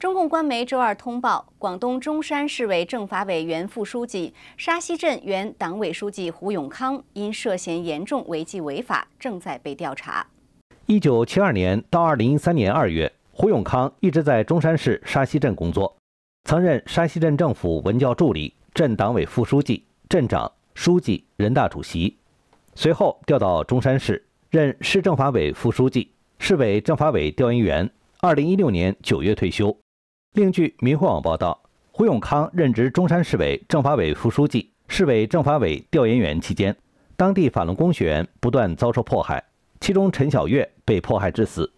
中共官媒周二通报，广东中山市委政法委原副书记、沙溪镇原党委书记胡永康因涉嫌严重违纪违法，正在被调查。一九七二年到二零一三年二月，胡永康一直在中山市沙溪镇工作，曾任沙溪镇政府文教助理、镇党委副书记、镇长、书记、人大主席，随后调到中山市任市政法委副书记、市委政法委调研员。二零一六年九月退休。另据《民汇网》报道，胡永康任职中山市委政法委副书记、市委政法委调研员期间，当地反轮工学员不断遭受迫害，其中陈小月被迫害致死。